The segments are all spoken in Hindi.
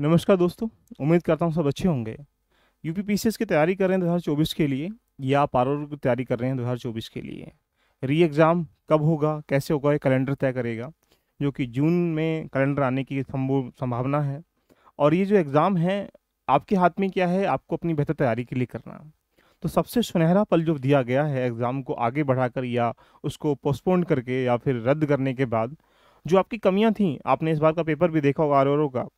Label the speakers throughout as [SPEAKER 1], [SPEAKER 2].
[SPEAKER 1] नमस्कार दोस्तों उम्मीद करता हूँ सब अच्छे होंगे यू पी पी की तैयारी कर रहे हैं दो के लिए या आप आर की तैयारी कर रहे हैं चौबीस के लिए री एग्ज़ाम कब होगा कैसे होगा ये कैलेंडर तय करेगा जो कि जून में कैलेंडर आने की संभावना है और ये जो एग्ज़ाम है आपके हाथ में क्या है आपको अपनी बेहतर तैयारी के लिए करना तो सबसे सुनहरा पल जो दिया गया है एग्ज़ाम को आगे बढ़ाकर या उसको पोस्टपोन करके या फिर रद्द करने के बाद जो आपकी कमियां थीं आपने इस बार का पेपर भी देखा होगा आर का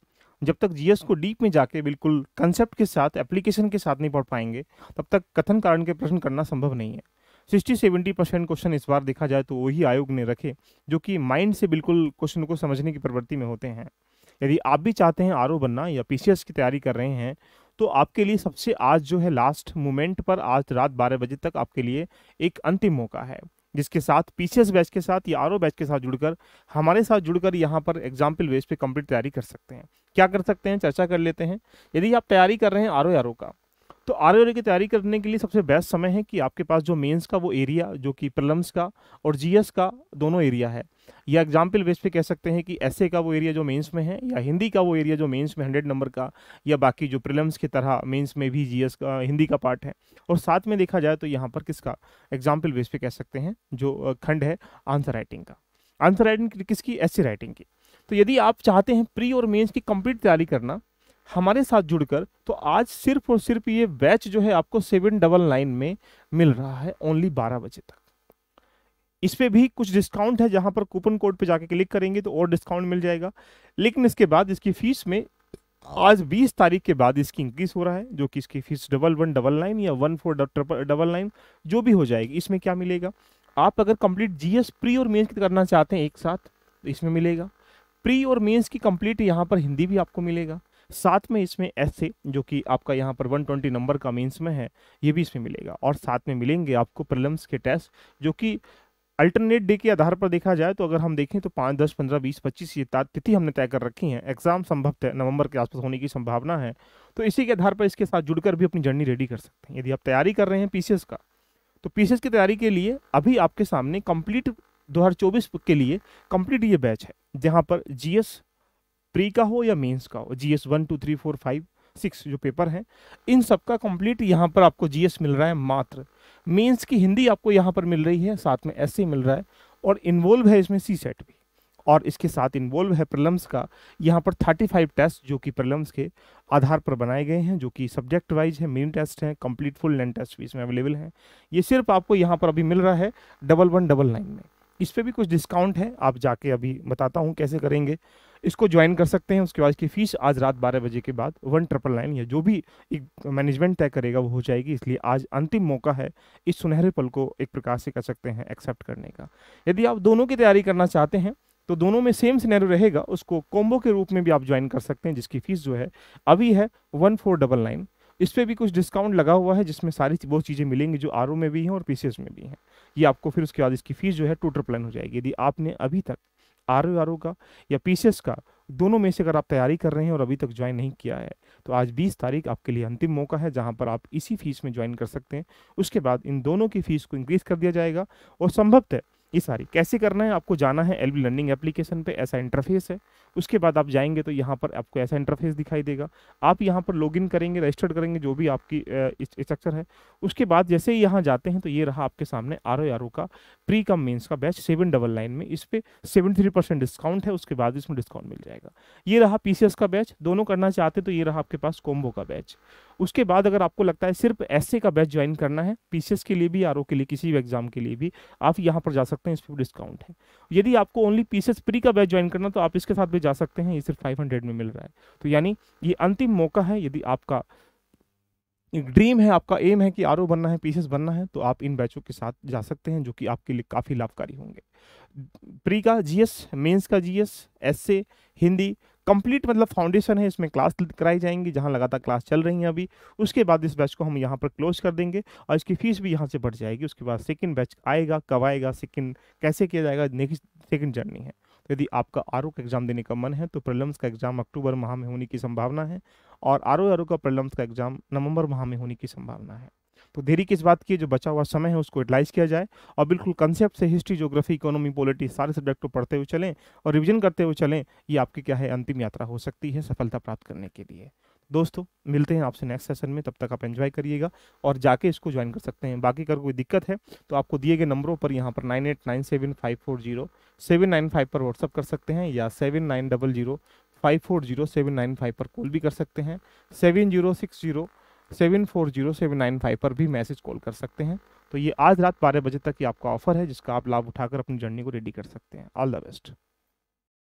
[SPEAKER 1] जब तक जीएस को डीप में जाके बिल्कुल कंसेप्ट के साथ एप्लीकेशन के साथ नहीं पढ़ पाएंगे तब तक कथन कारण के प्रश्न करना संभव नहीं है सिक्सटी सेवेंटी परसेंट क्वेश्चन इस बार देखा जाए तो वही आयोग ने रखे जो कि माइंड से बिल्कुल क्वेश्चन को समझने की प्रवृत्ति में होते हैं यदि आप भी चाहते हैं आर बनना या पी की तैयारी कर रहे हैं तो आपके लिए सबसे आज जो है लास्ट मोमेंट पर आज रात बारह बजे तक आपके लिए एक अंतिम मौका है जिसके साथ पीसीएस बैच के साथ या आर बैच के साथ जुड़कर हमारे साथ जुड़कर यहाँ पर एग्जाम्पल बेस पे कंप्लीट तैयारी कर सकते हैं क्या कर सकते हैं चर्चा कर लेते हैं यदि आप तैयारी कर रहे हैं आर ओ का तो आर ओ की तैयारी करने के लिए सबसे बेस्ट समय है कि आपके पास जो मेंस का वो एरिया जो कि प्रलम्स का और जीएस का दोनों एरिया है या एग्जाम्पल बेस पे कह सकते हैं कि एस का वो एरिया जो मेंस में है या हिंदी का वो एरिया जो मेंस में हंड्रेड नंबर का या बाकी जो प्रिलम्स की तरह मेंस में भी जीएस का हिंदी का पार्ट है और साथ में देखा जाए तो यहाँ पर किसका एग्जाम्पल बेस पे कह सकते हैं जो खंड है आंसर राइटिंग का आंसर राइटिंग किसकी एस राइटिंग की तो यदि आप चाहते हैं प्री और मेन्स की कंप्लीट तैयारी करना हमारे साथ जुड़कर तो आज सिर्फ और सिर्फ ये बैच जो है आपको सेवन डबल नाइन में मिल रहा है ओनली बारह बजे तक इस पर भी कुछ डिस्काउंट है जहां पर कूपन कोड पे जाके क्लिक करेंगे तो और डिस्काउंट मिल जाएगा लेकिन इसके बाद इसकी फीस में आज 20 तारीख के बाद इसकी इंक्रीज हो रहा है जो कि इसकी fees double one double nine या वन फोर डबल नाइन जो भी हो जाएगी इसमें क्या मिलेगा आप अगर कंप्लीट जीएस प्री और मेंस करना चाहते हैं एक साथ तो इसमें मिलेगा प्री और मेंस की कंप्लीट यहाँ पर हिंदी भी आपको मिलेगा साथ में इसमें ऐसे जो कि आपका यहाँ पर 120 नंबर का मेंस में है ये भी इसमें मिलेगा और साथ में मिलेंगे आपको प्रलम्स के टेस्ट जो कि अल्टरनेट डे के आधार पर देखा जाए तो अगर हम देखें तो पाँच दस पंद्रह बीस पच्चीस ये तिथि हमने तय कर रखी है एग्जाम संभवतः नवंबर के आसपास होने की संभावना है तो इसी के आधार पर इसके साथ जुड़कर भी अपनी जर्नी रेडी कर सकते हैं यदि आप तैयारी कर रहे हैं पीसीएस का तो पीसीएस की तैयारी के लिए अभी आपके सामने कंप्लीट 2024 के लिए कंप्लीट ये बैच है जहाँ पर जीएस प्री का हो या मेंस का हो G S one two three four five six जो पेपर हैं इन सब का कंप्लीट यहाँ पर आपको जीएस मिल रहा है मात्र मेंस की हिंदी आपको यहाँ पर मिल रही है साथ में एस मिल रहा है और इन्वॉल्व है इसमें सी सेट भी और इसके साथ इन्वॉल्व है प्रलम्स का यहाँ पर फाइव टेस्ट जो कि प्रलम्स के आधार पर बनाए गए हैं जो कि सब्जेक्ट वाइज है मेन टेस्ट हैं कम्प्लीट फुल लेंथ टेस्ट भी इसमें अवेलेबल हैं ये सिर्फ आपको यहाँ पर अभी मिल रहा है डबल वन डबल नाइन में इस पर भी कुछ डिस्काउंट है आप जाके अभी बताता हूँ कैसे करेंगे इसको ज्वाइन कर सकते हैं उसके बाद की फ़ीस आज रात बारह बजे के बाद वन ट्रिपल नाइन या जो भी एक मैनेजमेंट तय करेगा वो हो जाएगी इसलिए आज अंतिम मौका है इस सुनहरे पल को एक प्रकार से कर सकते हैं एक्सेप्ट करने का यदि आप दोनों की तैयारी करना चाहते हैं तो दोनों में सेम सिनेरो रहेगा उसको कॉम्बो के रूप में भी आप ज्वाइन कर सकते हैं जिसकी फ़ीस जो है अभी है वन फोर डबल नाइन इस पर भी कुछ डिस्काउंट लगा हुआ है जिसमें सारी वो चीज़ें मिलेंगी जो आर में भी हैं और पी में भी हैं ये आपको फिर उसके बाद इसकी फ़ीस जो है टू ट्रिपल हो जाएगी यदि आपने अभी तक आर आर ओ का या पी सी एस का दोनों में से अगर आप तैयारी कर रहे हैं और अभी तक ज्वाइन नहीं किया है तो आज 20 तारीख आपके लिए अंतिम मौका है जहां पर आप इसी फीस में ज्वाइन कर सकते हैं उसके बाद इन दोनों की फीस को इंक्रीज कर दिया जाएगा और संभवतः ये सारी कैसे करना है आपको जाना है एल लर्निंग एप्लीकेशन पे ऐसा इंटरफेस है उसके बाद आप जाएंगे तो यहाँ पर आपको ऐसा इंटरफेस दिखाई देगा आप यहाँ पर लॉगिन करेंगे रजिस्टर्ड करेंगे जो भी आपकी स्ट्रक्चर है उसके बाद जैसे ही यहाँ जाते हैं तो ये रहा आपके सामने आर ओ आर ओ का प्री कम मीन्स का बैच सेवन डबल नाइन में इस पर सेवन थ्री परसेंट डिस्काउंट है उसके बाद इसमें डिस्काउंट मिल जाएगा ये रहा पी का बैच दोनों करना चाहते तो ये रहा आपके पास कोम्बो का बैच उसके बाद अगर आपको लगता है सिर्फ एस का बैच ज्वाइन करना है पी के लिए भी आर के लिए किसी भी एग्जाम के लिए भी आप यहाँ पर जा सकते सकते हैं इस पर डिस्काउंट है यदि आपको ओनली पीसेस प्री का बैच ज्वाइन करना तो आप इसके साथ भी जा सकते हैं ये सिर्फ फाइव हंड्रेड में मिल रहा है तो यानी ये अंतिम मौका है यदि आपका एक ड्रीम है आपका एम है कि आर बनना है पीसेस बनना है तो आप इन बैचों के साथ जा सकते हैं जो कि आपके लिए काफ़ी लाभकारी होंगे प्री का जीएस मेंस का जीएस एस हिंदी कंप्लीट मतलब फाउंडेशन है इसमें क्लास कराई जाएंगी जहाँ लगातार क्लास चल रही हैं अभी उसके बाद इस बैच को हम यहाँ पर क्लोज कर देंगे और इसकी फ़ीस भी यहाँ से बढ़ जाएगी उसके बाद सेकेंड बैच आएगा कब आएगा सेकेंड कैसे किया जाएगा नेक्स्ट सेकेंड जर्नी है तो यदि आपका आर का एग्ज़ाम देने का मन है तो प्रलम्स का एग्ज़ाम अक्टूबर माह में होने की संभावना है और आर ओ का प्रलम्स का एग्ज़ाम नवंबर माह में होने की संभावना है तो देरी किस बात की जो बचा हुआ समय है उसको यूटिलाइज किया जाए और बिल्कुल कंसेप्ट से हिस्ट्री जोग्राफी इकोनॉमी पॉलिटी सारे सब्जेक्ट को पढ़ते हुए चलें और रिविजन करते हुए चलें ये आपकी क्या है अंतिम यात्रा हो सकती है सफलता प्राप्त करने के लिए दोस्तों मिलते हैं आपसे नेक्स्ट सेशन में तब तक आप एंजॉय करिएगा और जाके इसको ज्वाइन कर सकते हैं बाकी अगर कोई दिक्कत है तो आपको दिए गए नंबरों पर यहाँ पर nine eight nine seven five four zero seven nine five पर व्हाट्सअप कर सकते हैं या seven nine double zero five four zero seven nine five पर कॉल भी कर सकते हैं seven zero six zero seven four zero seven nine five पर भी मैसेज कॉल कर सकते हैं तो ये आज रात बारह बजे तक ये आपका ऑफर है जिसका आप लाभ उठाकर अपनी जर्नी को रेडी कर सकते हैं ऑल द बेस्ट